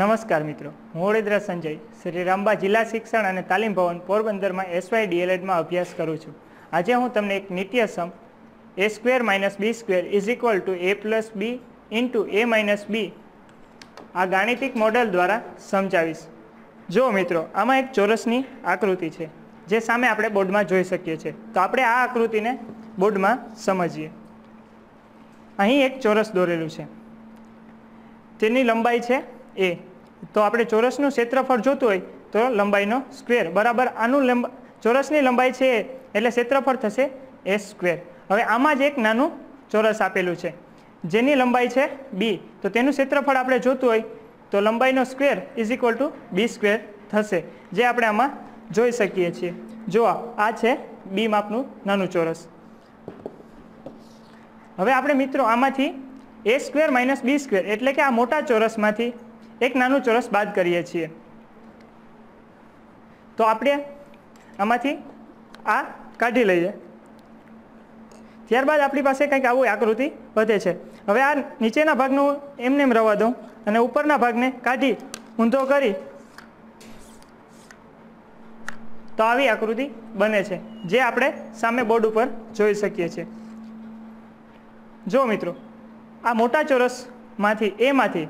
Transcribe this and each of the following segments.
નમસ્કાર મિત્રો હું વડોદરા સંજય શ્રી રામબા જિલ્લા શિક્ષણ અને તાલીમ ભવન પોરબંદરમાં એસવાય ડીએલએડમાં અભ્યાસ કરું છું આજે હું તમને એક નિત્ય સમ a square minus b square is equal to a plus b into a minus b આ ગાણિતિક મોડલ દ્વારા સમજાવીશ જો મિત્રો આમાં એક ચોરસની આકૃતિ છે જે સામે આપણે બોર્ડમાં જોઈ શકીએ છીએ તો આપણે આ આકૃતિને બોર્ડમાં સમજીએ અહીં એક ચોરસ દોરેલું છે તેની લંબાઈ છે એ તો આપણે ચોરસનું ક્ષેત્રફળ જોતું હોય તો લંબાઈનો સ્ક્વેર બરાબર આનું લંબ ચોરસની લંબાઈ છે એટલે ક્ષેત્રફળ થશે એ સ્ક્વેર હવે આમાં જ એક નાનું ચોરસ આપેલું છે જેની લંબાઈ છે બી તો તેનું ક્ષેત્રફળ આપણે જોતું હોય તો લંબાઈનો square is equal to b square થશે જે આપણે આમાં જોઈ શકીએ છીએ જો આ છે બી માપનું નાનું ચોરસ હવે આપણે મિત્રો આમાંથી a square minus b square એટલે કે આ મોટા ચોરસમાંથી એક નાનું ચોરસ બાદ કરીએ છીએ તો આપણે આમાંથી આ કાઢી લઈએ ત્યારબાદ આપણી પાસે કંઈક આવું આકૃતિ વધે છે હવે આ નીચેના ભાગને હું એમને એમ રવા દઉં અને ઉપરના ભાગને કાઢી ઊંધો કરી તો આવી આકૃતિ બને છે જે આપણે સામે બોર્ડ ઉપર જોઈ શકીએ છીએ જો મિત્રો આ મોટા ચોરસમાંથી એમાંથી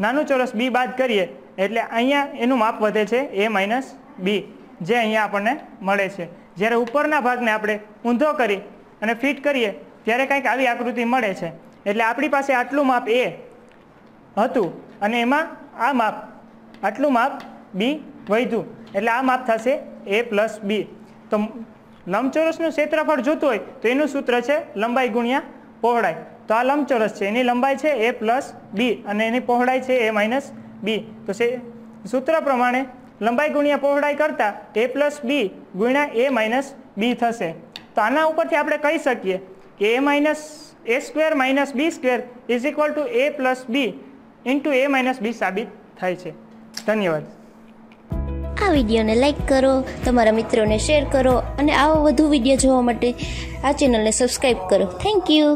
નાનું ચોરસ બી બાદ કરીએ એટલે અહીંયા એનું માપ વધે છે એ માઇનસ બી જે અહીંયા આપણને મળે છે જ્યારે ઉપરના ભાગને આપણે ઊંધો કરી અને ફિટ કરીએ ત્યારે કંઈક આવી આકૃતિ મળે છે એટલે આપણી પાસે આટલું માપ એ હતું અને એમાં આ માપ આટલું માપ બી વધ્યું એટલે આ માપ થશે એ પ્લસ બી તો લંબચોરસનું ક્ષેત્રફળ જોતું હોય તો એનું સૂત્ર છે લંબાઈ ગુણ્યા પહોળાઈ તો આ લંબચોરસ છે એની લંબાઈ છે એ પ્લસ બી અને એની પહોળાઈ છે એ માઇનસ બી તો છે સૂત્ર પ્રમાણે લંબાઈ ગુણ્યા પહોળાઈ કરતાં એ પ્લસ બી ગુણ્યા એ માઇનસ બી થશે તો આના ઉપરથી આપણે કહી શકીએ કે a minus a square minus b square is equal to a plus b into a minus b સાબિત થાય છે ધન્યવાદ આ વિડીયોને લાઇક કરો તમારા મિત્રોને શેર કરો અને આવો વધુ વિડીયો જોવા માટે આ ચેનલને સબસ્ક્રાઈબ કરો થેન્ક યુ